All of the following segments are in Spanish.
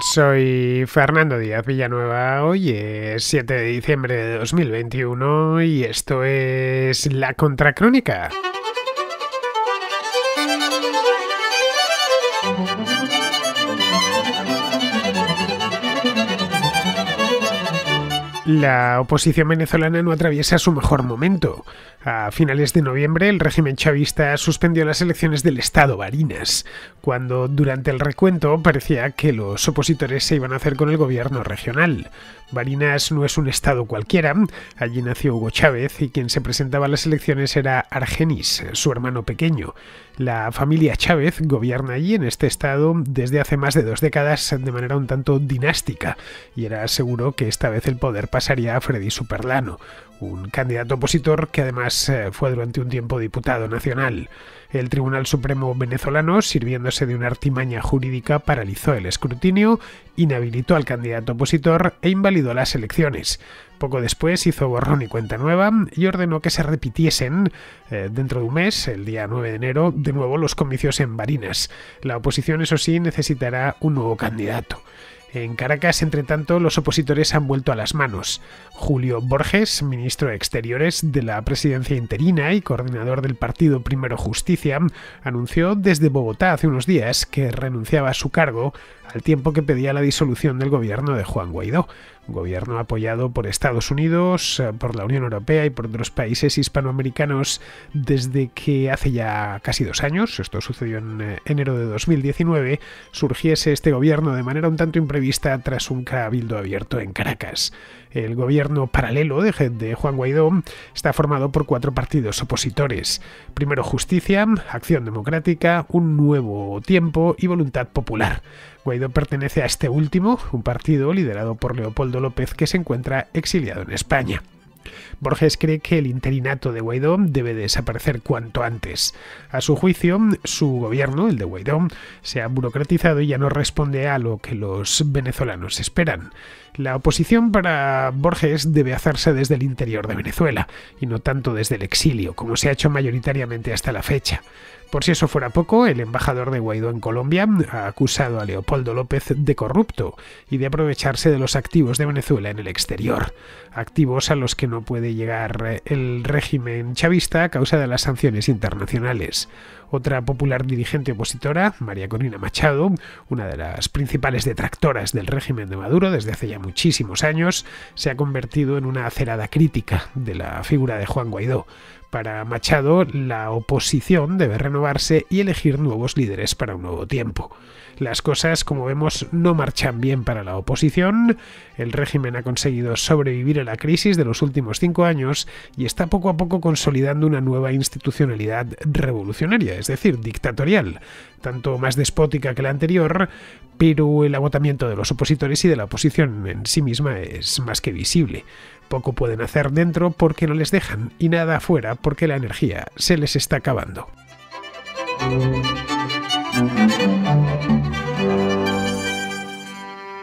Soy Fernando Díaz Villanueva, hoy es 7 de diciembre de 2021 y esto es La Contracrónica. la oposición venezolana no atraviesa su mejor momento. A finales de noviembre, el régimen chavista suspendió las elecciones del Estado Barinas, cuando durante el recuento parecía que los opositores se iban a hacer con el gobierno regional. Barinas no es un estado cualquiera, allí nació Hugo Chávez y quien se presentaba a las elecciones era Argenis, su hermano pequeño. La familia Chávez gobierna allí en este estado desde hace más de dos décadas de manera un tanto dinástica, y era seguro que esta vez el poder pasaría a Freddy Superlano, un candidato opositor que además eh, fue durante un tiempo diputado nacional. El Tribunal Supremo venezolano, sirviéndose de una artimaña jurídica, paralizó el escrutinio, inhabilitó al candidato opositor e invalidó las elecciones. Poco después hizo borrón y cuenta nueva y ordenó que se repitiesen eh, dentro de un mes, el día 9 de enero, de nuevo los comicios en Barinas. La oposición, eso sí, necesitará un nuevo candidato. En Caracas, entre tanto, los opositores han vuelto a las manos. Julio Borges, ministro de Exteriores de la presidencia interina y coordinador del partido Primero Justicia, anunció desde Bogotá hace unos días que renunciaba a su cargo al tiempo que pedía la disolución del gobierno de Juan Guaidó gobierno apoyado por Estados Unidos, eh, por la Unión Europea y por otros países hispanoamericanos desde que hace ya casi dos años, esto sucedió en eh, enero de 2019, surgiese este gobierno de manera un tanto imprevista tras un cabildo abierto en Caracas. El gobierno paralelo de, Juan Guaidó está formado por cuatro partidos opositores. Primero Justicia, Acción Democrática, Un Nuevo Tiempo y Voluntad Popular. Guaidó pertenece a este último, un partido liderado por Leopoldo López que se encuentra exiliado en España. Borges cree que el interinato de Guaidó debe desaparecer cuanto antes. A su juicio, su gobierno, el de Guaidó, se ha burocratizado y ya no responde a lo que los venezolanos esperan. La oposición para Borges debe hacerse desde el interior de Venezuela y no tanto desde el exilio, como se ha hecho mayoritariamente hasta la fecha. Por si eso fuera poco, el embajador de Guaidó en Colombia ha acusado a Leopoldo López de corrupto y de aprovecharse de los activos de Venezuela en el exterior, activos a los que no puede llegar eh, el régimen chavista a causa de las sanciones internacionales. Otra popular dirigente opositora, María Corina Machado, una de las principales detractoras del régimen de Maduro desde hace ya muchísimos años, se ha convertido en una acerada crítica de la figura de Juan Guaidó. Para Machado, la oposición debe renovarse y elegir nuevos líderes para un nuevo tiempo. Las cosas, como vemos, no marchan bien para la oposición. El régimen ha conseguido sobrevivir a la crisis de los últimos cinco años y está poco a poco consolidando una nueva institucionalidad revolucionaria, es decir, dictatorial, tanto más despótica que la anterior, pero el agotamiento de los opositores y de la oposición en sí misma es más que visible. Poco pueden hacer dentro porque no les dejan y nada afuera porque la energía se les está acabando.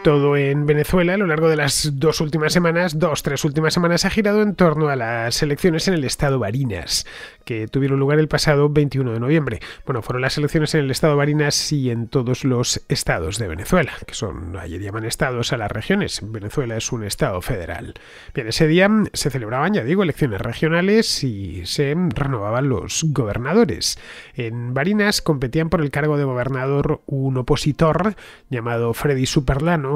todo en Venezuela a lo largo de las dos últimas semanas, dos, tres últimas semanas, ha girado en torno a las elecciones en el estado Barinas, que tuvieron lugar el pasado 21 de noviembre. Bueno, fueron las elecciones en el estado Barinas y en todos los estados de Venezuela, que son, ayer llaman estados a las regiones. Venezuela es un estado federal. Bien, ese día se celebraban, ya digo, elecciones regionales y se renovaban los gobernadores. En Barinas competían por el cargo de gobernador un opositor llamado Freddy Superlano,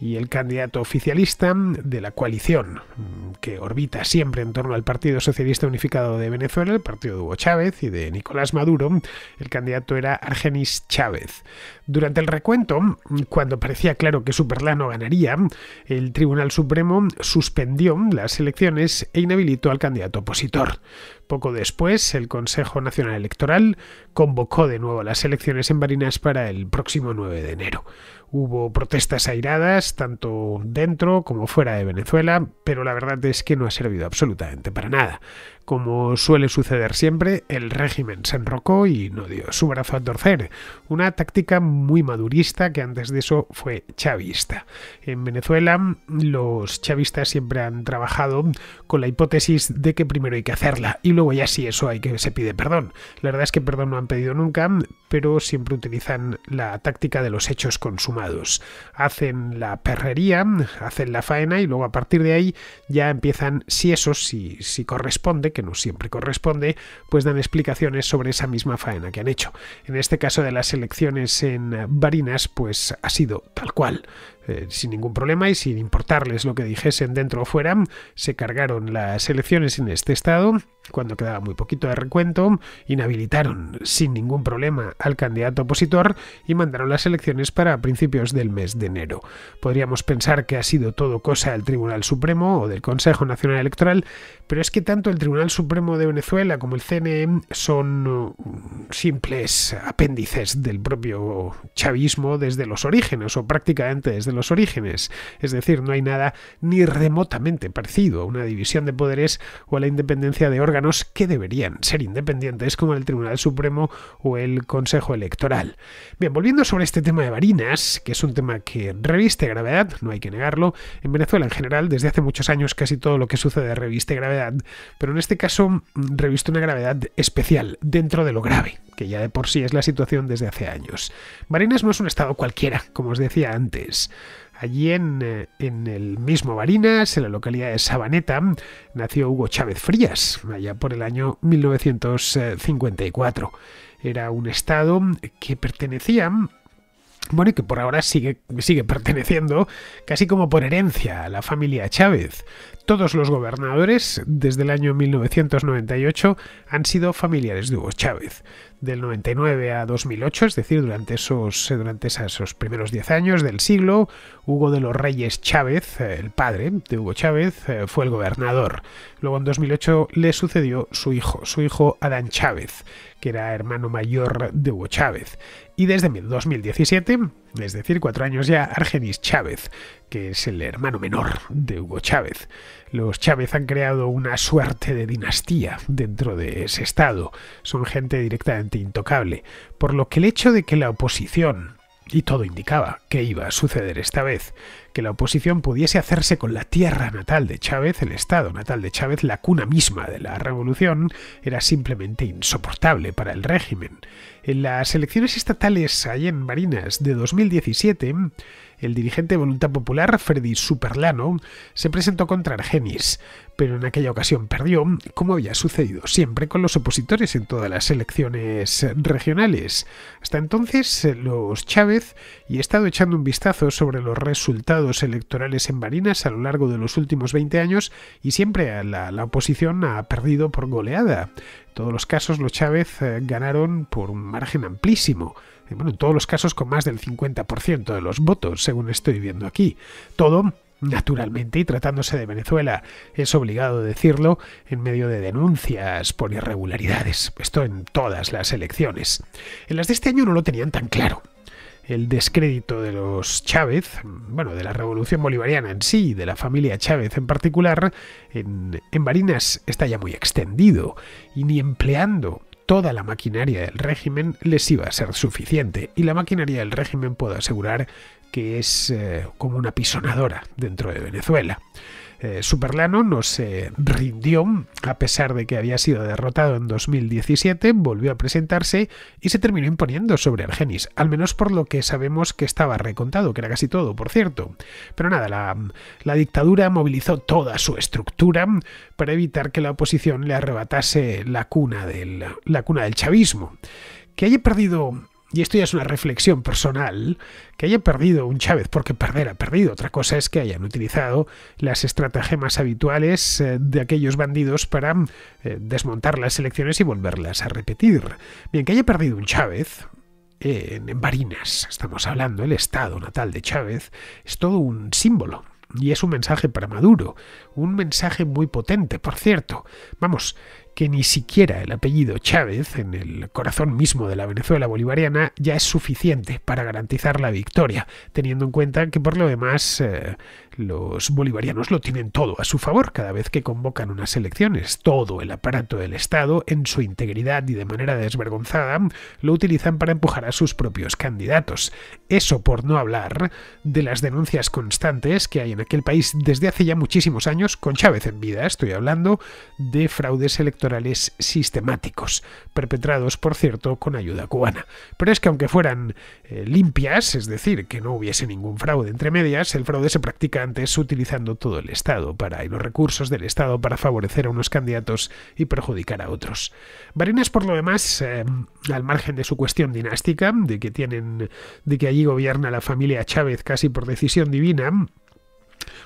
y el candidato oficialista de la coalición que orbita siempre en torno al Partido Socialista Unificado de Venezuela, el partido de Hugo Chávez y de Nicolás Maduro, el candidato era Argenis Chávez. Durante el recuento, cuando parecía claro que Superlano ganaría, el Tribunal Supremo suspendió las elecciones e inhabilitó al candidato opositor. Poco después, el Consejo Nacional Electoral convocó de nuevo las elecciones en Barinas para el próximo 9 de enero. Hubo protestas airadas, tanto dentro como fuera de Venezuela, pero la verdad es que no ha servido absolutamente para nada. Como suele suceder siempre, el régimen se enrocó y no dio su brazo a torcer. Una táctica muy madurista que antes de eso fue chavista. En Venezuela, los chavistas siempre han trabajado con la hipótesis de que primero hay que hacerla y luego ya si eso hay que se pide perdón. La verdad es que perdón no han pedido nunca, pero siempre utilizan la táctica de los hechos consumados. Hacen la perrería, hacen la faena y luego a partir de ahí ya empiezan si eso, si, si corresponde, que que no siempre corresponde, pues dan explicaciones sobre esa misma faena que han hecho. En este caso de las elecciones en Barinas, pues ha sido tal cual. Eh, sin ningún problema y sin importarles lo que dijesen dentro o fuera, se cargaron las elecciones en este estado, cuando quedaba muy poquito de recuento, inhabilitaron sin ningún problema al candidato opositor y mandaron las elecciones para principios del mes de enero. Podríamos pensar que ha sido todo cosa del Tribunal Supremo o del Consejo Nacional Electoral, pero es que tanto el Tribunal Supremo de Venezuela como el CNE son mm, simples apéndices del propio chavismo desde los orígenes o prácticamente desde los orígenes, es decir, no hay nada ni remotamente parecido a una división de poderes o a la independencia de órganos que deberían ser independientes como el Tribunal Supremo o el Consejo Electoral. Bien, volviendo sobre este tema de Varinas, que es un tema que reviste gravedad, no hay que negarlo, en Venezuela en general desde hace muchos años casi todo lo que sucede reviste gravedad, pero en este caso mm, reviste una gravedad especial dentro de lo grave que ya de por sí es la situación desde hace años. Barinas no es un estado cualquiera, como os decía antes. Allí en, eh, el mismo Barinas, en la localidad de Sabaneta, nació Hugo Chávez Frías, allá por el año 1954. Era un estado que pertenecía bueno, y que por ahora sigue, sigue perteneciendo casi como por herencia a la familia Chávez. Todos los gobernadores desde el año 1998 han sido familiares de Hugo Chávez. Del 99 a 2008, es decir, durante esos, eh, durante esos primeros 10 años del siglo, Hugo de los Reyes Chávez, eh, el padre de Hugo Chávez, eh, fue el gobernador. Luego en 2008 le sucedió su hijo, su hijo Adán Chávez que era hermano mayor de Hugo Chávez. Y desde 2017, es decir, cuatro años ya, Argenis Chávez, que es el hermano menor de Hugo Chávez. Los Chávez han creado una suerte de dinastía dentro de ese Estado. Son gente directamente intocable. Por lo que el hecho de que la oposición, y todo indicaba que iba a suceder esta vez, que la oposición pudiese hacerse con la tierra natal de Chávez, el estado natal de Chávez, la cuna misma de la revolución, era simplemente insoportable para el régimen. En las elecciones estatales allá en Marinas de 2017, el dirigente de Voluntad Popular, Freddy Superlano, se presentó contra Argenis, pero en aquella ocasión perdió, como había sucedido siempre con los opositores en todas las elecciones regionales. Hasta entonces, eh, los Chávez, y he estado echando un vistazo sobre los resultados electorales en Barinas a lo largo de los últimos 20 años, y siempre la, la oposición ha perdido por goleada. En todos los casos, los Chávez eh, ganaron por un margen amplísimo, eh, bueno, en todos los casos con más del 50% de los votos, según estoy viendo aquí. Todo Naturalmente, y tratándose de Venezuela, es obligado decirlo en medio de denuncias por irregularidades. Esto en todas las elecciones. En las de este año no lo tenían tan claro. El descrédito de los Chávez, bueno, de la revolución bolivariana en sí, de la familia Chávez en particular, en, en Barinas está ya muy extendido y ni empleando toda la maquinaria del régimen les iba a ser suficiente. Y la maquinaria del régimen puedo asegurar que es eh, como una pisonadora dentro de Venezuela. Eh, Superlano no se rindió, a pesar de que había sido derrotado en 2017, volvió a presentarse y se terminó imponiendo sobre Argenis, al menos por lo que sabemos que estaba recontado, que era casi todo, por cierto. Pero nada, la, dictadura movilizó toda su estructura para evitar que la oposición le arrebatase la cuna del chavismo que haya perdido y esto ya es una reflexión personal, que haya perdido un Chávez, porque perder ha perdido. Otra cosa es que hayan utilizado las estratagemas habituales eh, de aquellos bandidos para mm, eh, desmontar las elecciones y volverlas a repetir. Bien, que haya perdido un Chávez, en Barinas, estamos hablando, el estado natal de Chávez, es todo un símbolo. Y es un mensaje para Maduro, un mensaje muy potente, por cierto. Vamos, que ni siquiera el apellido Chávez, en el corazón mismo de la Venezuela bolivariana, ya es suficiente para garantizar la victoria, teniendo en cuenta que por lo demás eh, los bolivarianos lo tienen todo a su favor cada vez que convocan unas elecciones. Todo el aparato del Estado, en su integridad y de manera desvergonzada, lo utilizan para empujar a sus propios candidatos. Eso por no hablar de las denuncias constantes que hay en aquel país desde hace ya muchísimos años, con Chávez en vida, estoy hablando de fraudes electorales electorales sistemáticos, perpetrados, por cierto, con ayuda cubana. Pero es que aunque fueran eh, limpias, es decir, que no hubiese ningún fraude entre medias, el fraude se practica antes utilizando todo el Estado para, y los recursos del Estado para favorecer a unos candidatos y perjudicar a otros. Barinas, por lo demás, eh, al margen de su cuestión dinástica, de que tienen, de que allí gobierna la familia Chávez casi por decisión divina,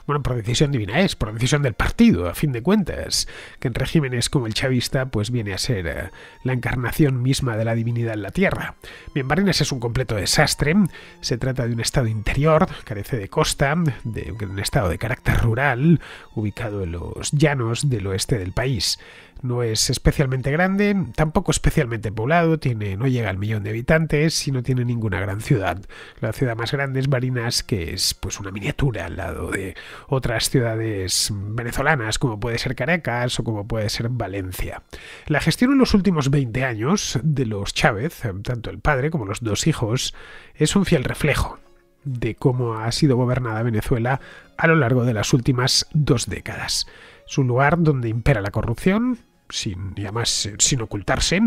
bueno, por decisión divina es, por decisión del partido, a fin de cuentas, que en regímenes como el chavista pues viene a ser eh, la encarnación misma de la divinidad en la tierra. Bien, Barinas es un completo desastre, se trata de un estado interior, carece de costa, de un estado de carácter rural, ubicado en los llanos del oeste del país no es especialmente grande, tampoco especialmente poblado, tiene, no llega al millón de habitantes y no tiene ninguna gran ciudad. La ciudad más grande es Barinas, que es pues una miniatura al lado de otras ciudades venezolanas, como puede ser Caracas o como puede ser Valencia. La gestión en los últimos 20 años de los Chávez, tanto el padre como los dos hijos, es un fiel reflejo de cómo ha sido gobernada Venezuela a lo largo de las últimas dos décadas. Es un lugar donde impera la corrupción, sin, y además eh, sin ocultarse,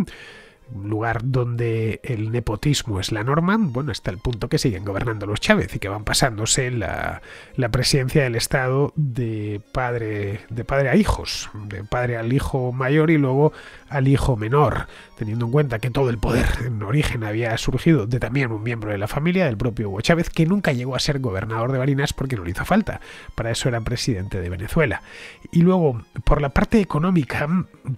un lugar donde el nepotismo es la norma, bueno, hasta el punto que siguen gobernando los Chávez y que van pasándose la, la presidencia del Estado de padre, de padre a hijos, de padre al hijo mayor y luego al hijo menor, teniendo en cuenta que todo el poder en origen había surgido de también un miembro de la familia, del propio Hugo Chávez, que nunca llegó a ser gobernador de Barinas porque no le hizo falta, para eso era presidente de Venezuela. Y luego, por la parte económica,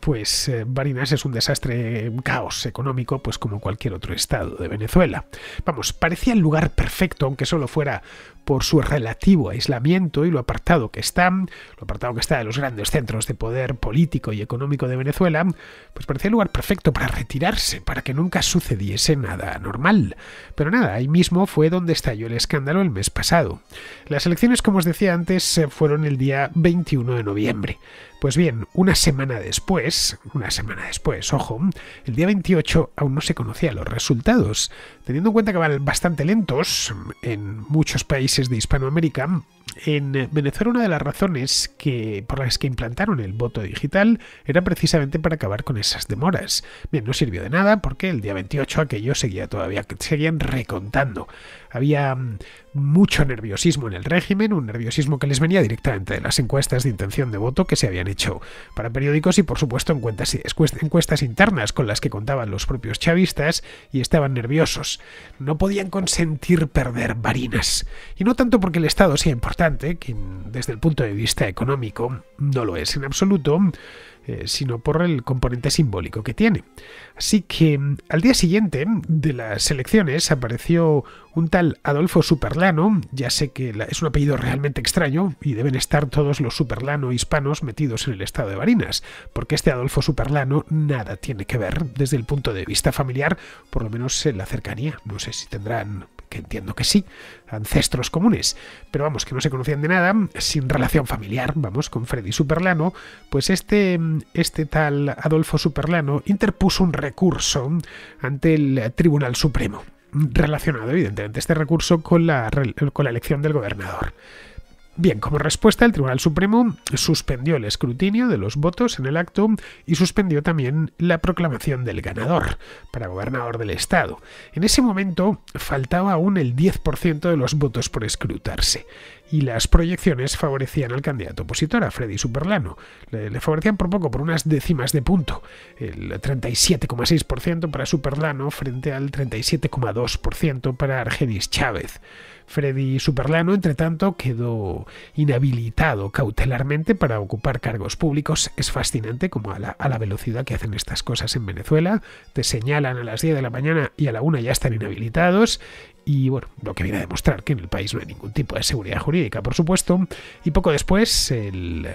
pues eh, Barinas es un desastre, un caos económico, pues como cualquier otro estado de Venezuela. Vamos, parecía el lugar perfecto, aunque solo fuera por su relativo aislamiento y lo apartado que está, lo apartado que está de los grandes centros de poder político y económico de Venezuela, pues parecía el lugar perfecto para retirarse, para que nunca sucediese nada anormal. Pero nada, ahí mismo fue donde estalló el escándalo el mes pasado. Las elecciones, como os decía antes, fueron el día 21 de noviembre. Pues bien, una semana después, una semana después, ojo, el día 28 aún no se conocían los resultados, teniendo en cuenta que van bastante lentos en muchos países de Hispanoamérica, en Venezuela una de las razones que, por las que implantaron el voto digital era precisamente para acabar con esas demoras. Bien, no sirvió de nada porque el día 28 aquello seguía todavía, seguían recontando. Había mm, mucho nerviosismo en el régimen, un nerviosismo que les venía directamente de las encuestas de intención de voto que se habían hecho para periódicos y por supuesto encuestas internas con las que contaban los propios chavistas y estaban nerviosos no podían consentir perder Barinas. Y no tanto porque el Estado sea importante, que desde el punto de vista económico no lo es en absoluto, eh, sino por el componente simbólico que tiene. Así que mm, al día siguiente de las elecciones apareció un tal Adolfo Superlano, ya sé que es un apellido realmente extraño y deben estar todos los Superlano hispanos metidos en el estado de Barinas, porque este Adolfo Superlano nada tiene que ver desde el punto de vista familiar, por lo menos en la cercanía, no sé si tendrán que entiendo que sí, ancestros comunes, pero vamos, que no se conocían de nada, sin relación familiar, vamos, con Freddy Superlano, pues este, este tal Adolfo Superlano interpuso un recurso ante el Tribunal Supremo relacionado, evidentemente, este recurso con con la elección del gobernador. Bien, como respuesta, el Tribunal Supremo suspendió el escrutinio de los votos en el acto y suspendió también la proclamación del ganador para gobernador del Estado. En ese momento faltaba aún el 10% de los votos por escrutarse y las proyecciones favorecían al candidato opositor, a Freddy Superlano. Le, favorecían por poco, por unas décimas de punto. El 37,6% para Superlano frente al 37,2% para Argenis Chávez. Freddy Superlano, entre tanto, quedó inhabilitado cautelarmente para ocupar cargos públicos. Es fascinante como a la, velocidad que hacen estas cosas en Venezuela. Te señalan a las 10 de la mañana y a la 1 ya están inhabilitados y bueno, lo que viene a demostrar que en el país no hay ningún tipo de seguridad jurídica, por supuesto. Y poco después, el,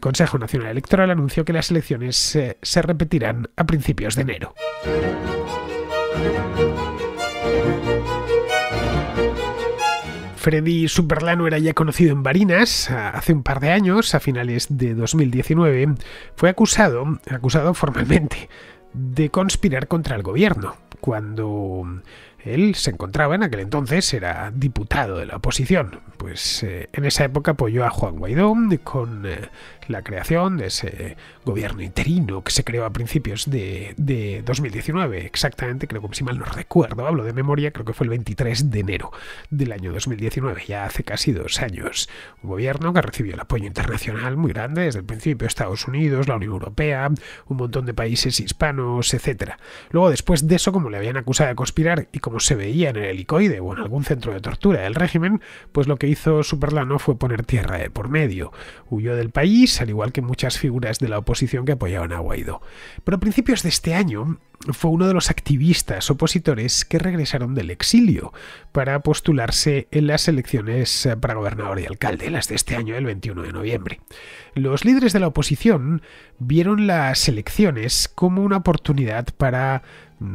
Consejo Nacional Electoral anunció que las elecciones eh, se repetirán a principios de enero. Freddy Superlano era ya conocido en Barinas ah, hace un par de años, a finales de 2019, fue acusado, acusado formalmente, de conspirar contra el gobierno, cuando él se encontraba en aquel entonces, era diputado de la oposición. Pues eh, en esa época apoyó a Juan Guaidó con eh, la creación de ese gobierno interino que se creó a principios de, 2019, exactamente, creo que si mal no recuerdo, hablo de memoria, creo que fue el 23 de enero del año 2019, ya hace casi dos años. Un gobierno que recibió el apoyo internacional muy grande desde el principio, Estados Unidos, la Unión Europea, un montón de países hispanos, etc. Luego, después de eso, como le habían acusado de conspirar y como se veía en el helicoide o en algún centro de tortura del régimen, pues lo que hizo Superlano fue poner tierra de por medio. Huyó del país, al igual que muchas figuras de la oposición que apoyaban a Guaidó. Pero a principios de este año fue uno de los activistas opositores que regresaron del exilio para postularse en las elecciones eh, para gobernador y alcalde, las de este año, el 21 de noviembre. Los líderes de la oposición vieron las elecciones como una oportunidad para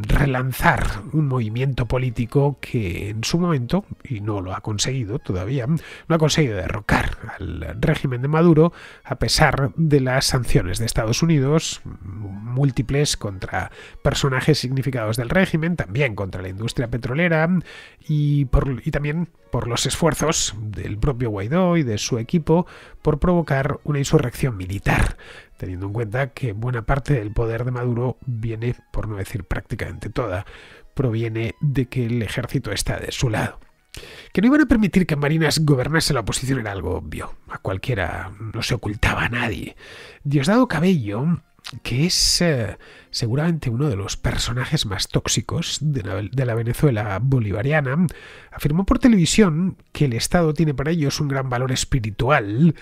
relanzar un movimiento político que en su momento, y no lo ha conseguido todavía, no ha conseguido derrocar al régimen de Maduro a pesar de las sanciones de Estados Unidos, múltiples contra personajes significados del régimen, también contra la industria petrolera y, y también por los esfuerzos del propio Guaidó y de su equipo por provocar una insurrección militar teniendo en cuenta que buena parte del poder de Maduro viene, por no decir prácticamente toda, proviene de que el ejército está de su lado. Que no iban a permitir que Marinas gobernase la oposición era algo obvio. A cualquiera no se ocultaba a nadie. Diosdado Cabello, que es eh, seguramente uno de los personajes más tóxicos de la, Venezuela bolivariana, afirmó por televisión que el Estado tiene para ellos un gran valor espiritual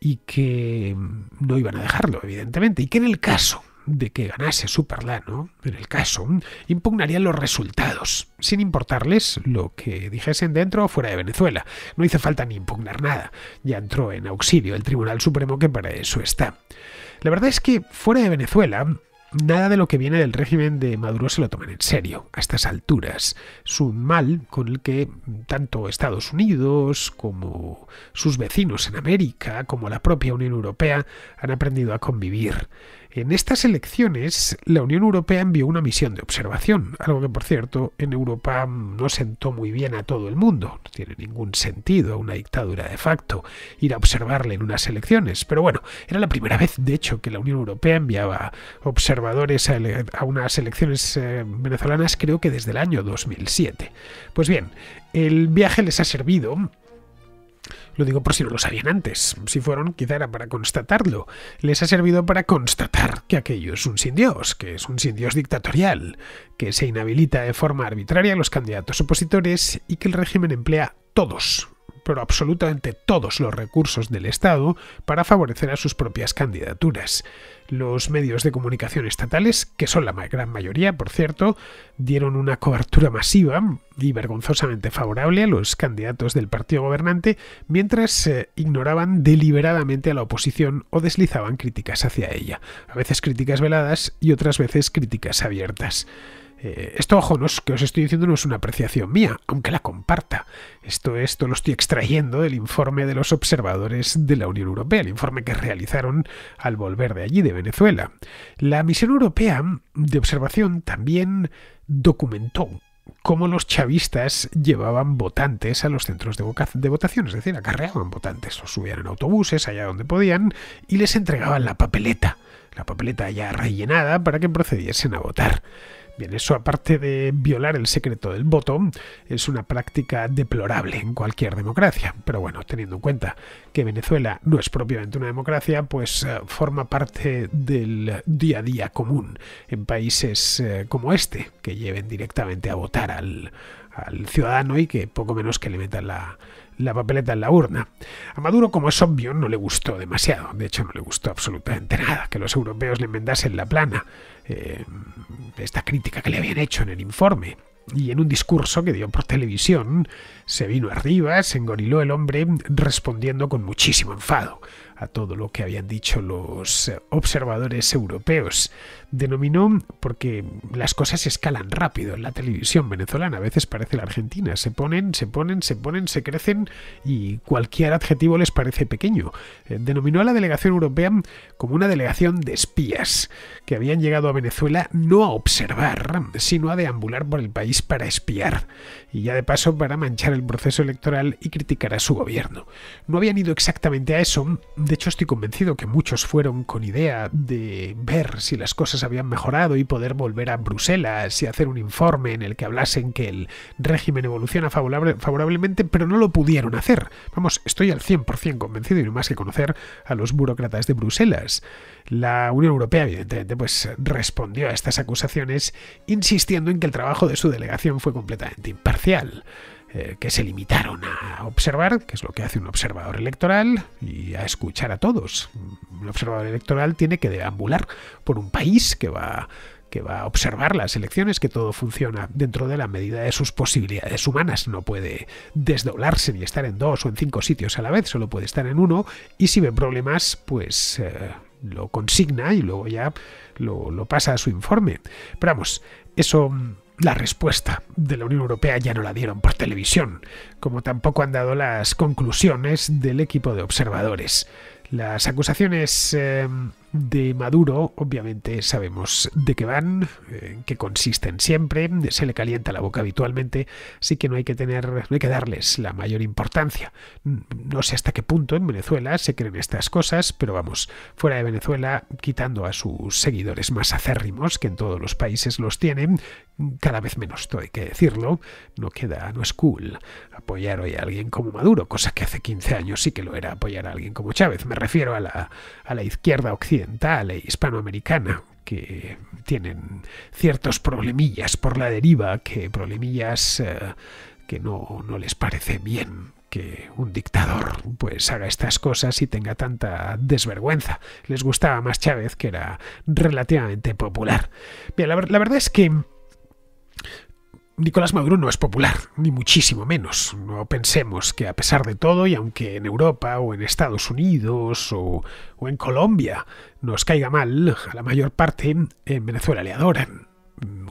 y que no iban a dejarlo, evidentemente, y que en el caso de que ganase Superlano, en el caso, impugnarían los resultados, sin importarles lo que dijesen dentro o fuera de Venezuela. No hizo falta ni impugnar nada, ya entró en auxilio el Tribunal Supremo que para eso está. La verdad es que fuera de Venezuela, Nada de lo que viene del régimen de Maduro se lo toman en serio a estas alturas. Es un mal con el que tanto Estados Unidos como sus vecinos en América, como la propia Unión Europea, han aprendido a convivir. En estas elecciones, la Unión Europea envió una misión de observación, algo que, por cierto, en Europa no sentó muy bien a todo el mundo. No tiene ningún sentido a una dictadura de facto ir a observarle en unas elecciones. Pero bueno, era la primera vez, de hecho, que la Unión Europea enviaba observadores a, unas elecciones eh, venezolanas, creo que desde el año 2007. Pues bien, el viaje les ha servido lo digo por si no lo sabían antes. Si fueron, quizá era para constatarlo. Les ha servido para constatar que aquello es un sin Dios, que es un sin Dios dictatorial, que se inhabilita de forma arbitraria a los candidatos opositores y que el régimen emplea todos pero absolutamente todos los recursos del Estado para favorecer a sus propias candidaturas. Los medios de comunicación estatales, que son la gran mayoría, por cierto, dieron una cobertura masiva y vergonzosamente favorable a los candidatos del partido gobernante, mientras se eh, ignoraban deliberadamente a la oposición o deslizaban críticas hacia ella, a veces críticas veladas y otras veces críticas abiertas. Eh, esto, ojo, no que os estoy diciendo no es una apreciación mía, aunque la comparta. Esto, esto lo estoy extrayendo del informe de los observadores de la Unión Europea, el informe que realizaron al volver de allí, de Venezuela. La misión europea de observación también documentó cómo los chavistas llevaban votantes a los centros de, de, votación, es decir, acarreaban votantes, los subían en autobuses allá donde podían y les entregaban la papeleta, la papeleta ya rellenada para que procediesen a votar. Bien, eso aparte de violar el secreto del voto, es una práctica deplorable en cualquier democracia. Pero bueno, teniendo en cuenta que Venezuela no es propiamente una democracia, pues eh, forma parte del día a día común en países eh, como este, que lleven directamente a votar al, ciudadano y que poco menos que le metan la, la papeleta en la urna. A Maduro, como es obvio, no le gustó demasiado. De hecho, no le gustó absolutamente nada que los europeos le enmendasen la plana eh, esta crítica que le habían hecho en el informe y en un discurso que dio por televisión se vino arriba, se engoriló el hombre respondiendo con muchísimo enfado a todo lo que habían dicho los observadores europeos. Denominó, porque las cosas escalan rápido en la televisión venezolana, a veces parece la Argentina, se ponen, se ponen, se ponen, se crecen y cualquier adjetivo les parece pequeño. Eh, denominó a la delegación europea como una delegación de espías que habían llegado a Venezuela no a observar, sino a deambular por el país para espiar y ya de paso para manchar el el proceso electoral y criticar a su gobierno. No habían ido exactamente a eso, de hecho estoy convencido que muchos fueron con idea de ver si las cosas habían mejorado y poder volver a Bruselas y hacer un informe en el que hablasen que el régimen evoluciona favorablemente, pero no lo pudieron hacer. Vamos, estoy al 100% convencido y no más que conocer a los burócratas de Bruselas. La Unión Europea, evidentemente, pues respondió a estas acusaciones insistiendo en que el trabajo de su delegación fue completamente imparcial. Eh, que se limitaron a observar, que es lo que hace un observador electoral, y a escuchar a todos. Un observador electoral tiene que deambular por un país que va que va a observar las elecciones, que todo funciona dentro de la medida de sus posibilidades humanas. No puede desdoblarse ni estar en dos o en cinco sitios a la vez, solo puede estar en uno y si ve problemas, pues eh, lo consigna y luego ya lo, lo pasa a su informe. Pero vamos, eso la respuesta de la Unión Europea ya no la dieron por televisión, como tampoco han dado las conclusiones del equipo de observadores. Las acusaciones em, de Maduro, obviamente sabemos de qué van, eh, que qué consisten siempre, se le calienta la boca habitualmente, así que no hay que tener, no hay que darles la mayor importancia. Mm, no sé hasta qué punto en Venezuela se creen estas cosas, pero vamos, fuera de Venezuela, quitando a sus seguidores más acérrimos, que en todos los países los tienen, cada vez menos estoy, hay que decirlo, no queda, no es cool apoyar hoy a alguien como Maduro, cosa que hace 15 años sí que lo era apoyar a alguien como Chávez. Me refiero a la, a la izquierda occidental e hispanoamericana, que tienen ciertos problemillas por la deriva, que problemillas eh, que no, no les parece bien que un dictador pues haga estas cosas y tenga tanta desvergüenza. Les gustaba más Chávez, que era relativamente popular. Bien, la verdad es que Nicolás Maduro no es popular, ni muchísimo menos. No pensemos que a pesar de todo, y aunque en Europa o en Estados Unidos o, en Colombia nos caiga mal, a la mayor parte en Venezuela le adoran.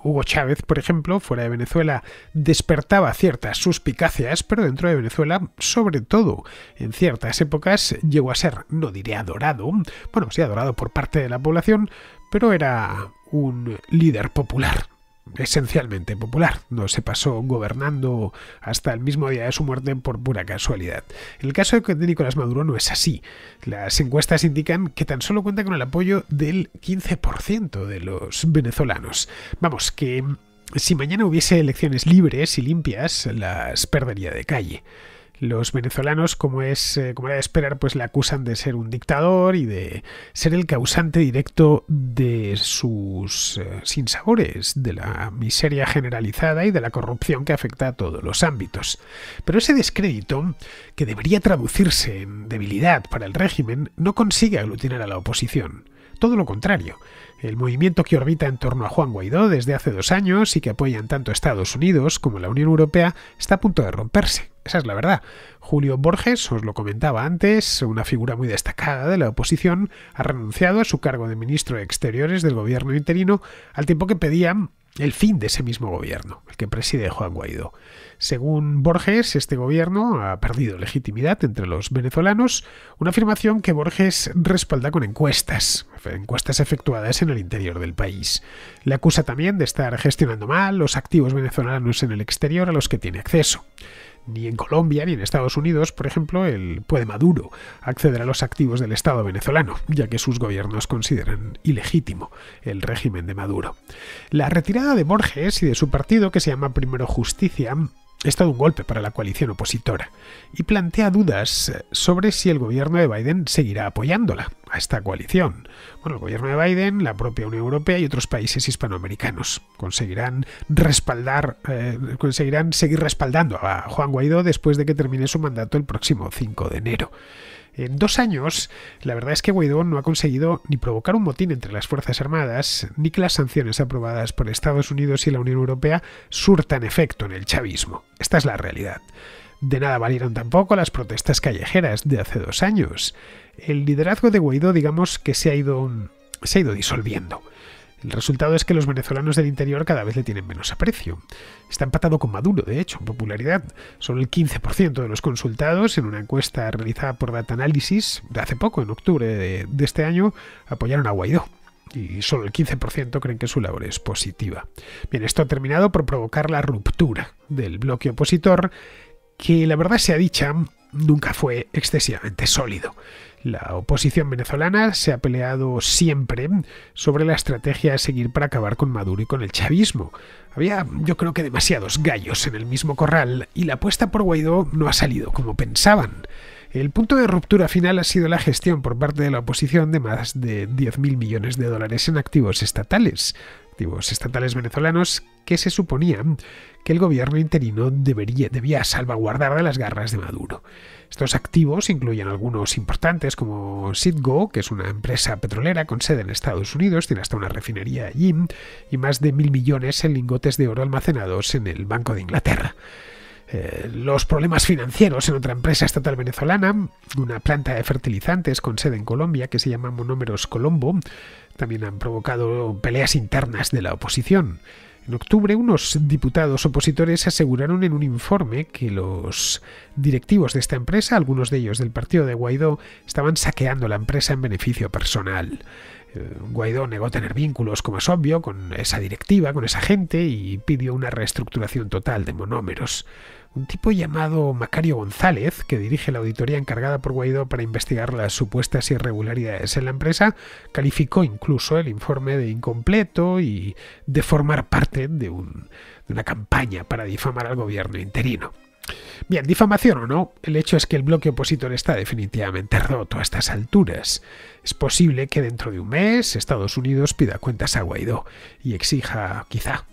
Hugo Chávez, por ejemplo, fuera de Venezuela despertaba ciertas suspicacias, pero dentro de Venezuela, sobre todo en ciertas épocas, llegó a ser, no diré adorado, bueno, sí adorado por parte de la población, pero era un líder popular esencialmente popular. No se pasó gobernando hasta el mismo día de su muerte por pura casualidad. En el caso de Nicolás Maduro no es así. Las encuestas indican que tan solo cuenta con el apoyo del 15% de los venezolanos. Vamos, que si mañana hubiese elecciones libres y limpias, las perdería de calle. Los venezolanos, como es eh, como era de esperar, pues le acusan de ser un dictador y de ser el causante directo de sus eh, sinsabores, de la miseria generalizada y de la corrupción que afecta a todos los ámbitos. Pero ese descrédito, que debería traducirse en debilidad para el régimen, no consigue aglutinar a la oposición. Todo lo contrario. El movimiento que orbita en torno a Juan Guaidó desde hace dos años y que apoyan tanto Estados Unidos como la Unión Europea está a punto de romperse. Esa es la verdad. Julio Borges, os lo comentaba antes, una figura muy destacada de la oposición, ha renunciado a su cargo de ministro de Exteriores del gobierno interino al tiempo que pedían el fin de ese mismo gobierno, el que preside Juan Guaidó. Según Borges, este gobierno ha perdido legitimidad entre los venezolanos, una afirmación que Borges respalda con encuestas, encuestas efectuadas en el interior del país. Le acusa también de estar gestionando mal los activos venezolanos en el exterior a los que tiene acceso ni en Colombia ni en Estados Unidos, por ejemplo, el puede Maduro acceder a los activos del Estado venezolano, ya que sus gobiernos consideran ilegítimo el régimen de Maduro. La retirada de Borges y de su partido, que se llama Primero Justicia, es todo un golpe para la coalición opositora y plantea dudas sobre si el gobierno de Biden seguirá apoyándola a esta coalición. Bueno, el gobierno de Biden, la propia Unión Europea y otros países hispanoamericanos conseguirán respaldar, eh, conseguirán seguir respaldando a Juan Guaidó después de que termine su mandato el próximo 5 de enero. En dos años, la verdad es que Guaidó no ha conseguido ni provocar un motín entre las Fuerzas Armadas, ni que las sanciones aprobadas por Estados Unidos y la Unión Europea surtan efecto en el chavismo. Esta es la realidad. De nada valieron tampoco las protestas callejeras de hace dos años. El liderazgo de Guaidó, digamos que se ha ido, se ha ido disolviendo. El resultado es que los venezolanos del interior cada vez le tienen menos aprecio. Está empatado con Maduro, de hecho, en popularidad. Solo el 15% de los consultados en una encuesta realizada por Data Analysis de hace poco, en octubre de, este año, apoyaron a Guaidó y solo el 15% creen que su labor es positiva. Bien, esto ha terminado por provocar la ruptura del bloque opositor, que la verdad sea dicha, nunca fue excesivamente sólido. La oposición venezolana se ha peleado siempre sobre la estrategia a seguir para acabar con Maduro y con el chavismo. Había, yo creo que demasiados gallos en el mismo corral y la apuesta por Guaidó no ha salido como pensaban. El punto de ruptura final ha sido la gestión por parte de la oposición de más de 10.000 millones de dólares en activos estatales, activos estatales venezolanos que se suponían que el gobierno interino debería, debía salvaguardar de las garras de Maduro. Estos activos incluyen algunos importantes como Citgo, que es una empresa petrolera con sede en Estados Unidos, tiene hasta una refinería allí, y más de mil millones en lingotes de oro almacenados en el Banco de Inglaterra. Eh, los problemas financieros en otra empresa estatal venezolana, una planta de fertilizantes con sede en Colombia que se llama Monómeros Colombo, también han provocado peleas internas de la oposición. En octubre, unos diputados opositores aseguraron en un informe que los directivos de esta empresa, algunos de ellos del partido de Guaidó, estaban saqueando la empresa en beneficio personal. Eh, Guaidó negó tener vínculos, como es obvio, con esa directiva, con esa gente, y pidió una reestructuración total de monómeros un tipo llamado Macario González, que dirige la auditoría encargada por Guaidó para investigar las supuestas irregularidades en la empresa, calificó incluso el informe de incompleto y de formar parte de, una campaña para difamar al gobierno interino. Bien, difamación o no, el hecho es que el bloque opositor está definitivamente roto a estas alturas. Es posible que dentro de un mes Estados Unidos pida cuentas a Guaidó y exija, quizá,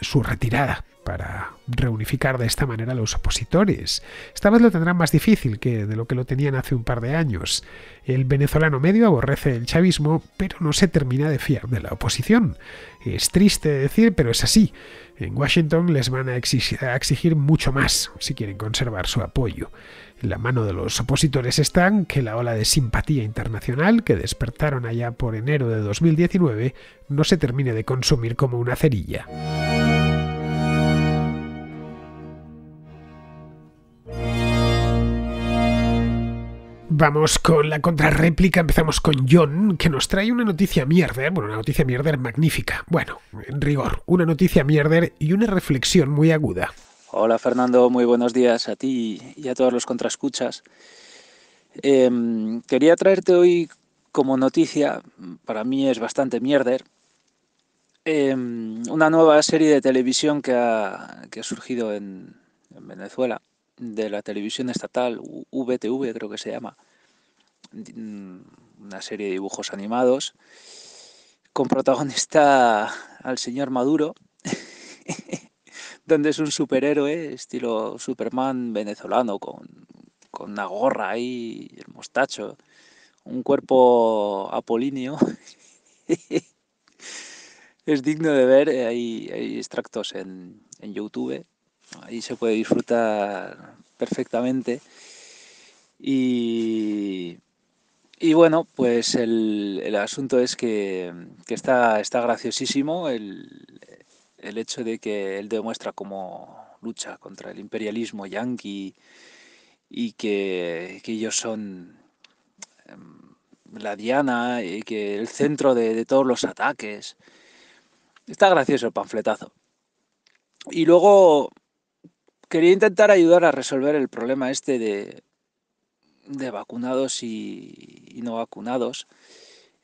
su retirada para reunificar de esta manera a los opositores. Esta vez lo tendrán más difícil que de lo que lo tenían hace un par de años. El venezolano medio aborrece el chavismo, pero no se termina de fiar de la oposición. Es triste decir, pero es así. En Washington les van a exigir, mucho más si quieren conservar su apoyo. En la mano de los opositores están que la ola de simpatía internacional que despertaron allá por enero de 2019 no se termine de consumir como una cerilla. Vamos con la contrarréplica, empezamos con John, que nos trae una noticia mierder, bueno, una noticia mierder magnífica, bueno, en rigor, una noticia mierder y una reflexión muy aguda. Hola Fernando, muy buenos días a ti y a todos los contrascuchas. Em, quería traerte hoy como noticia, para mí es bastante mierder, em, una nueva serie de televisión que ha, surgido en Venezuela de la televisión estatal, VTV creo que se llama, mm, una serie de dibujos animados, con protagonista al señor Maduro, donde es un superhéroe, estilo Superman venezolano, con, una gorra ahí, el mostacho, un cuerpo apolíneo. es digno de ver, eh, hay, hay extractos en, en YouTube Ahí se puede disfrutar perfectamente. Y, y bueno, pues el, el asunto es que, está, está graciosísimo el, el hecho de que él demuestra cómo lucha contra el imperialismo yanqui y que, ellos son em, la diana y que el centro de, de, todos los ataques. Está gracioso el panfletazo. Y luego quería intentar ayudar a resolver el problema este de, de vacunados y, no vacunados,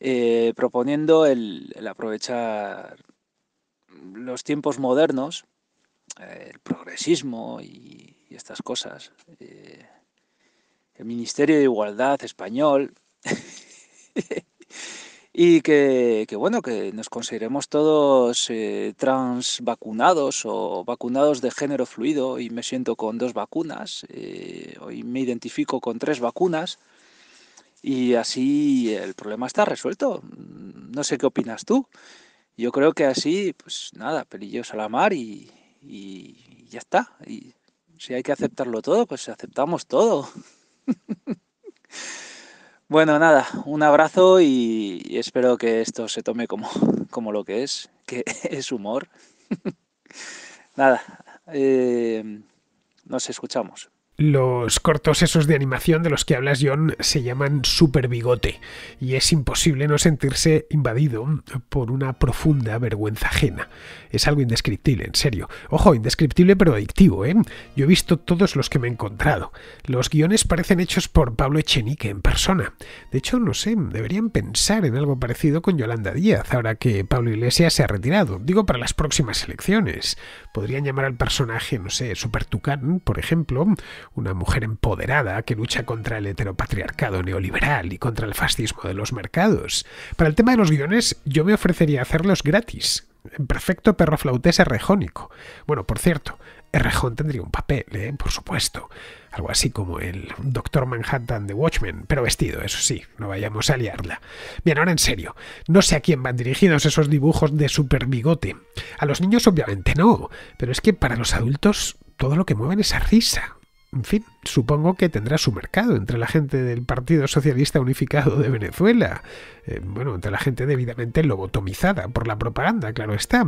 eh, proponiendo el, aprovechar los tiempos modernos, eh, el progresismo y, estas cosas. Eh, el Ministerio de Igualdad español y que, bueno, que nos consideremos todos eh, trans vacunados o vacunados de género fluido. y me siento con dos vacunas, eh, hoy me identifico con tres vacunas y así el problema está resuelto. Mm, no sé qué opinas tú. Yo creo que así, pues nada, pelillos a la mar y, y ya está. Y si hay que aceptarlo todo, pues aceptamos todo. Bueno, nada, un abrazo y espero que esto se tome como, como lo que es, que es humor. nada, eh, nos escuchamos. Los cortos esos de animación de los que hablas, John, se llaman Super Bigote, y es imposible no sentirse invadido por una profunda vergüenza ajena. Es algo indescriptible, en serio. Ojo, indescriptible pero adictivo, ¿eh? Yo he visto todos los que me he encontrado. Los guiones parecen hechos por Pablo Echenique en persona. De hecho, no sé, deberían pensar en algo parecido con Yolanda Díaz, ahora que Pablo Iglesias se ha retirado. Digo, para las próximas elecciones. Podrían llamar al personaje, no sé, Super Tucán, por ejemplo una mujer empoderada que lucha contra el heteropatriarcado neoliberal y contra el fascismo de los mercados. Para el tema de los guiones, yo me ofrecería hacerlos gratis. Perfecto perro flautés errejónico. Bueno, por cierto, Errejón tendría un papel, ¿eh? por supuesto. Algo así como el Doctor Manhattan de Watchmen, pero vestido, eso sí, no vayamos a liarla. Bien, ahora en serio, no sé a quién van dirigidos esos dibujos de super bigote. A los niños obviamente no, pero es que para los adultos todo lo que mueven es a risa en fin, supongo que tendrá su mercado entre la gente del Partido Socialista Unificado de Venezuela, eh, bueno, entre la gente debidamente lobotomizada por la propaganda, claro está.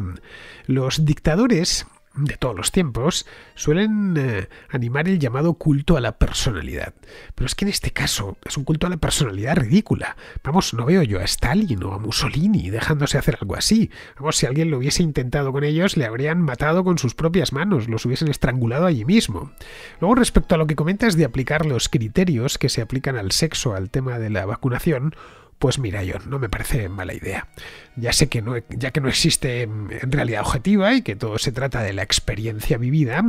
Los dictadores de todos los tiempos suelen eh, animar el llamado culto a la personalidad. Pero es que en este caso es un culto a la personalidad ridícula. Vamos, no veo yo a Stalin o a Mussolini dejándose hacer algo así. Vamos, si alguien lo hubiese intentado con ellos, le habrían matado con sus propias manos, los hubiesen estrangulado allí mismo. Luego, respecto a lo que comentas de aplicar los criterios que se aplican al sexo al tema de la vacunación, pues mira, yo no me parece mala idea. Ya sé que no, ya que no existe em, en realidad objetiva y que todo se trata de la experiencia vivida,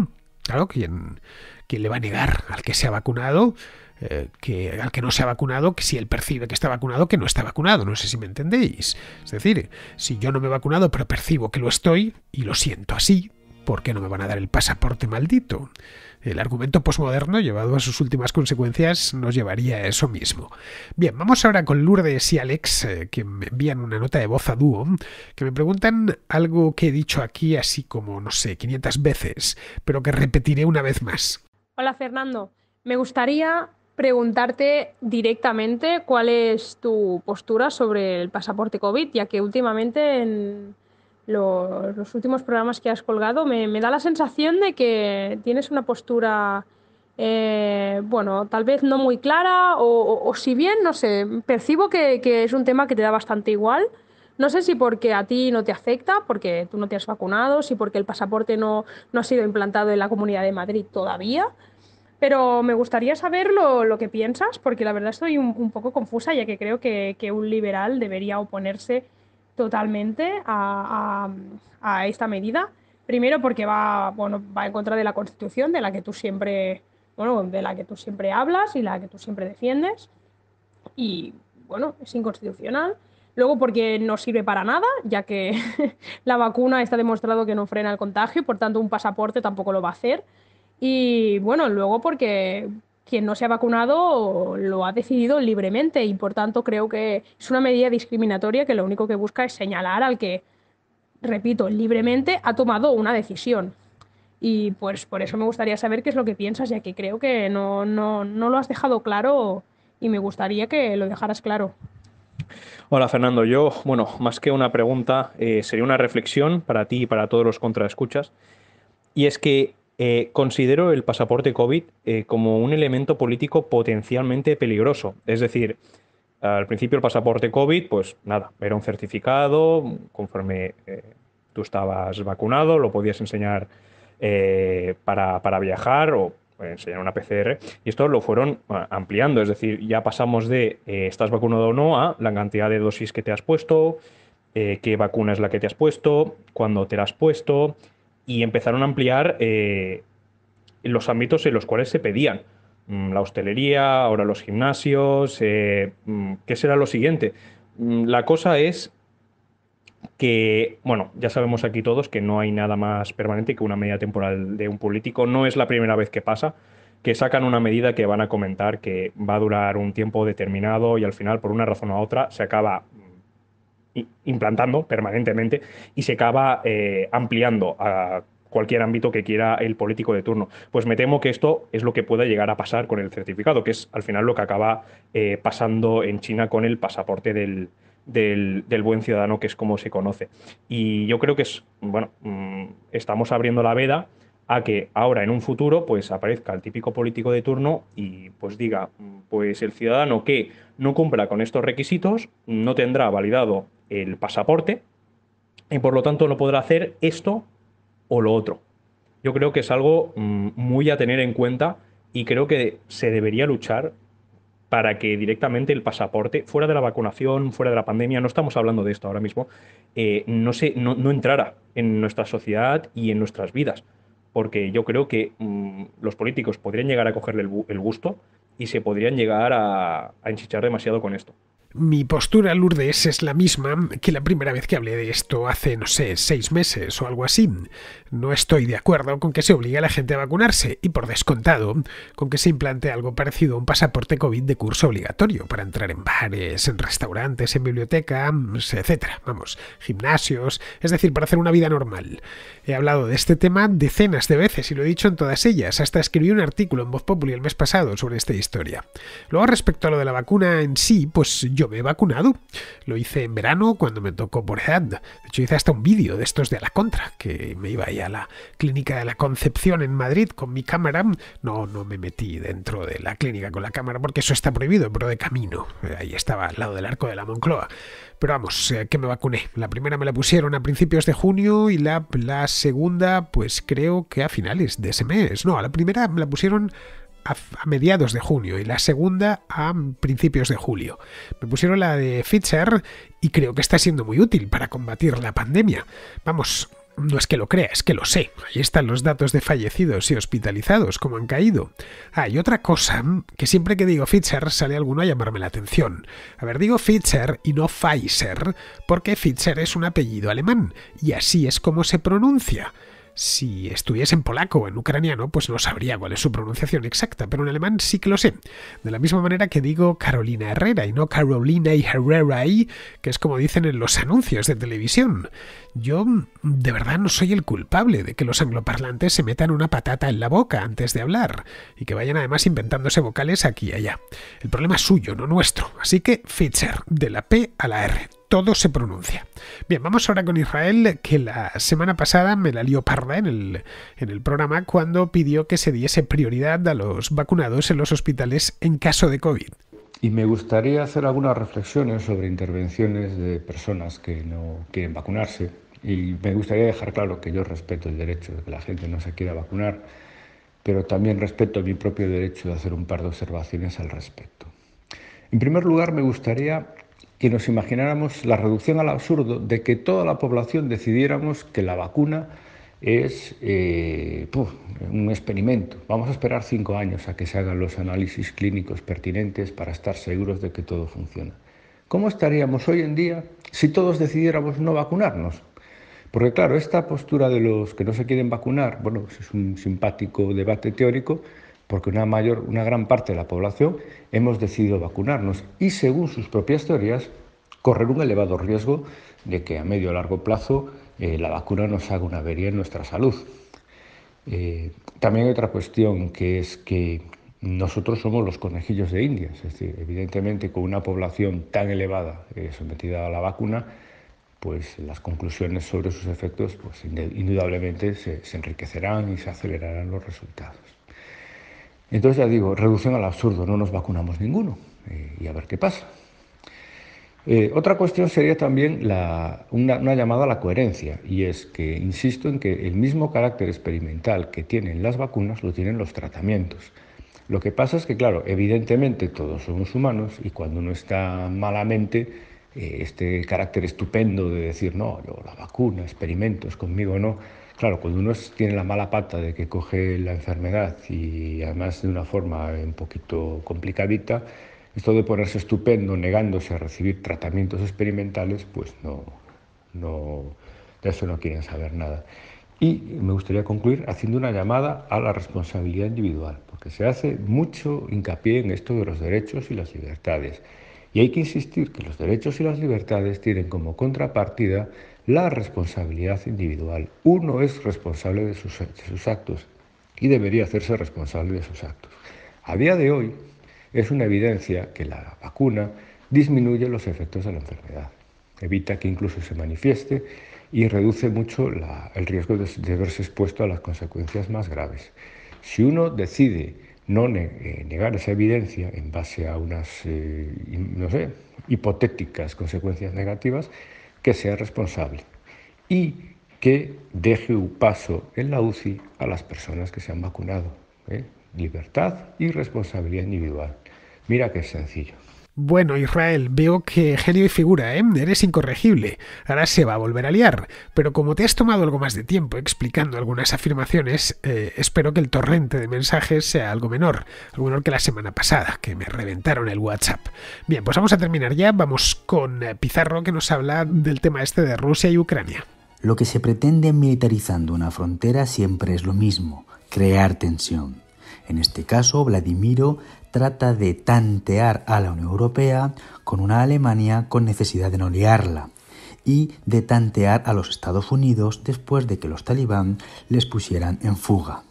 claro, quien, le va a negar al que se ha vacunado, eh, que al que no se ha vacunado, que si él percibe que está vacunado, que no está vacunado. No sé si me entendéis. Es decir, si yo no me he vacunado, pero percibo que lo estoy y lo siento así, ¿por qué no me van a dar el pasaporte maldito? El argumento posmoderno llevado a sus últimas consecuencias nos llevaría a eso mismo. Bien, vamos ahora con Lourdes y Alex, eh, que me envían una nota de voz a dúo, que me preguntan algo que he dicho aquí así como, no sé, 500 veces, pero que repetiré una vez más. Hola Fernando, me gustaría preguntarte directamente cuál es tu postura sobre el pasaporte COVID, ya que últimamente en los últimos programas que has colgado, me, da la sensación de que tienes una postura, eh, bueno, tal vez no muy clara o, si bien, no sé, percibo que, es un tema que te da bastante igual. No sé si porque a ti no te afecta, porque tú no te has vacunado, si porque el pasaporte no, ha sido implantado en la Comunidad de Madrid todavía, pero me gustaría saber lo, que piensas, porque la verdad estoy un, poco confusa, ya que creo que, un liberal debería oponerse totalmente a, esta medida. Primero porque va, bueno, va en contra de la Constitución, de la que tú siempre, de la que tú siempre hablas y la que tú siempre defiendes. Y bueno, es inconstitucional. Luego porque no sirve para nada, ya que la vacuna está demostrado que no frena el contagio, por tanto un pasaporte tampoco lo va a hacer. Y bueno, luego porque quien no se ha vacunado lo ha decidido libremente y por tanto creo que es una medida discriminatoria que lo único que busca es señalar al que, repito, libremente ha tomado una decisión. Y pues por eso me gustaría saber qué es lo que piensas, ya que creo que no, lo has dejado claro y me gustaría que lo dejaras claro. Hola Fernando, yo, bueno, más que una pregunta, eh, sería una reflexión para ti y para todos los contraescuchas. Y es que eh, considero el pasaporte COVID eh, como un elemento político potencialmente peligroso. Es decir, al principio el pasaporte COVID, pues nada, era un certificado, conforme eh, tú estabas vacunado, lo podías enseñar para, para, viajar o enseñar una PCR. Y esto lo fueron ampliando, es decir, ya pasamos de estás vacunado o no a la cantidad de dosis que te has puesto, qué vacuna es la que te has puesto, cuándo te la has puesto y empezaron a ampliar eh, los ámbitos en los cuales se pedían. Mm, la hostelería, ahora los gimnasios, eh, mm, ¿qué será lo siguiente? Mm, la cosa es que, bueno, ya sabemos aquí todos que no hay nada más permanente que una medida temporal de un político. No es la primera vez que pasa, que sacan una medida que van a comentar que va a durar un tiempo determinado y al final, por una razón u otra, se acaba implantando permanentemente y se acaba eh, ampliando a cualquier ámbito que quiera el político de turno. Pues me temo que esto es lo que pueda llegar a pasar con el certificado, que es al final lo que acaba eh, pasando en China con el pasaporte del, del, buen ciudadano, que es como se conoce. Y yo creo que es, bueno, mm, estamos abriendo la veda a que ahora en un futuro pues aparezca el típico político de turno y pues diga, mm, pues el ciudadano que no cumpla con estos requisitos no tendrá validado el pasaporte y por lo tanto no podrá hacer esto o lo otro. Yo creo que es algo mm, muy a tener en cuenta y creo que se debería luchar para que directamente el pasaporte, fuera de la vacunación, fuera de la pandemia, no estamos hablando de esto ahora mismo, eh, no, se, no, entrara en nuestra sociedad y en nuestras vidas. Porque yo creo que mm, los políticos podrían llegar a cogerle el, gusto y se podrían llegar a, a demasiado con esto. Mi postura, Lourdes, es la misma que la primera vez que hablé de esto hace, no sé, seis meses o algo así. No estoy de acuerdo con que se obligue a la gente a vacunarse y, por descontado, con que se implante algo parecido a un pasaporte COVID de curso obligatorio para entrar en bares, en restaurantes, en bibliotecas, etcétera. Vamos, gimnasios, es decir, para hacer una vida normal. He hablado de este tema decenas de veces y lo he dicho en todas ellas. Hasta escribí un artículo en Voz popular el mes pasado sobre esta historia. Luego, respecto a lo de la vacuna en sí, pues yo me he vacunado. Lo hice en verano cuando me tocó por edad. De hecho, hice hasta un vídeo de estos de a la contra, que me iba ahí a la clínica de la Concepción en Madrid con mi cámara. No, no me metí dentro de la clínica con la cámara porque eso está prohibido, pero de camino. Ahí estaba al lado del arco de la Moncloa. Pero vamos, eh, que me vacuné. La primera me la pusieron a principios de junio y la, la segunda, pues creo que a finales de ese mes. No, a la primera me la pusieron a, mediados de junio y la segunda a principios de julio. Me pusieron la de Fitzer y creo que está siendo muy útil para combatir la pandemia. Vamos, no es que lo crea, es que lo sé. Ahí están los datos de fallecidos y hospitalizados, como han caído. Ah, y otra cosa, que siempre que digo Fitzer sale alguno a llamarme la atención. A ver, digo Fitzer y no Pfizer, porque Fitzer es un apellido alemán, y así es como se pronuncia. Si estuviese en polaco o en ucraniano, pues no sabría cuál es su pronunciación exacta, pero en alemán sí que lo sé. De la misma manera que digo Carolina Herrera y no Carolina y Herrera, y, que es como dicen en los anuncios de televisión. Yo de verdad no soy el culpable de que los angloparlantes se metan una patata en la boca antes de hablar y que vayan además inventándose vocales aquí y allá. El problema es suyo, no nuestro. Así que Fitzer, de la P a la R todo se pronuncia. Bien, vamos ahora con Israel, que la semana pasada me la lió parda en el, en el programa cuando pidió que se diese prioridad a los vacunados en los hospitales en caso de COVID. Y me gustaría hacer algunas reflexiones sobre intervenciones de personas que no quieren vacunarse. Y me gustaría dejar claro que yo respeto el derecho de que la gente no se quiera vacunar, pero también respeto mi propio derecho de hacer un par de observaciones al respecto. En primer lugar, me gustaría que nos imagináramos la reducción al absurdo de que toda la población decidiéramos que la vacuna es eh, un experimento. Vamos a esperar cinco años a que se hagan los análisis clínicos pertinentes para estar seguros de que todo funciona. ¿Cómo estaríamos hoy en día si todos decidiéramos no vacunarnos? Porque claro, esta postura de los que no se quieren vacunar, bueno, pues es un simpático debate teórico, porque una, gran parte de la población hemos decidido vacunarnos y, según sus propias teorías, correr un elevado riesgo de que a medio o largo plazo eh, la vacuna nos haga una avería en nuestra salud. Eh, también hay otra cuestión que es que nosotros somos los conejillos de Indias, es decir, evidentemente con una población tan elevada eh, sometida a la vacuna, pues las conclusiones sobre sus efectos pues, indudablemente se enriquecerán y se acelerarán los resultados. Entonces ya digo, reducción al absurdo, no nos vacunamos ninguno eh, y a ver qué pasa. Eh, otra cuestión sería también una, llamada a la coherencia, y es que insisto en que el mismo carácter experimental que tienen las vacunas lo tienen los tratamientos. Lo que pasa es que, claro, evidentemente todos somos humanos y cuando uno está malamente, eh, este carácter estupendo de decir, no, yo la vacuna, experimentos, conmigo no, Claro, cuando uno tiene la mala pata de que coge la enfermedad y además de una forma un poquito complicadita, esto de ponerse estupendo negándose a recibir tratamientos experimentales, pues no, no, de eso no quieren saber nada. Y me gustaría concluir haciendo una llamada a la responsabilidad individual, porque se hace mucho hincapié en esto de los derechos y las libertades. Y hay que insistir que los derechos y las libertades tienen como contrapartida la responsabilidad individual. Uno es responsable de sus, actos y debería hacerse responsable de sus actos. A día de hoy es una evidencia que la vacuna disminuye los efectos de la enfermedad, evita que incluso se manifieste y reduce mucho el riesgo de, verse expuesto a las consecuencias más graves. Si uno decide no eh, negar esa evidencia en base a unas, eh, no sé, hipotéticas consecuencias negativas, que sea responsable y que deje un paso en la UCI a las personas que se han vacunado. ¿eh? Libertad y responsabilidad individual. Mira que sencillo. Bueno, Israel, veo que genio y figura, ¿eh? Eres incorregible. Ahora se va a volver a liar. Pero como te has tomado algo más de tiempo explicando algunas afirmaciones, eh, espero que el torrente de mensajes sea algo menor. Algo menor que la semana pasada, que me reventaron el WhatsApp. Bien, pues vamos a terminar ya. Vamos con eh, Pizarro, que nos habla del tema este de Rusia y Ucrania. Lo que se pretende militarizando una frontera siempre es lo mismo, crear tensión. En este caso, Vladimiro trata de tantear a la Unión Europea con una Alemania con necesidad de no liarla y de tantear a los Estados Unidos después de que los talibán les pusieran en fuga.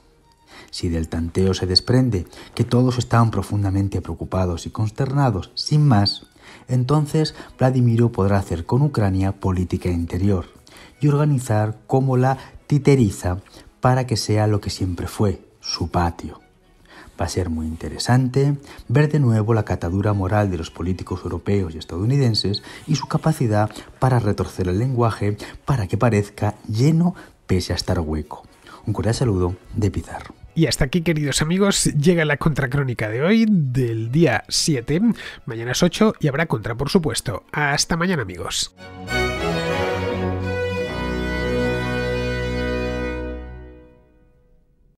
Si del tanteo se desprende que todos estaban profundamente preocupados y consternados, sin más, entonces Vladimiro podrá hacer con Ucrania política interior y organizar como la titeriza para que sea lo que siempre fue, su patio. Va a ser muy interesante ver de nuevo la catadura moral de los políticos europeos y estadounidenses y su capacidad para retorcer el lenguaje para que parezca lleno pese a estar hueco. Un cordial saludo de Pizarro. Y hasta aquí, queridos amigos, llega la contracrónica de hoy, del día 7. Mañana es 8 y habrá contra, por supuesto. Hasta mañana, amigos.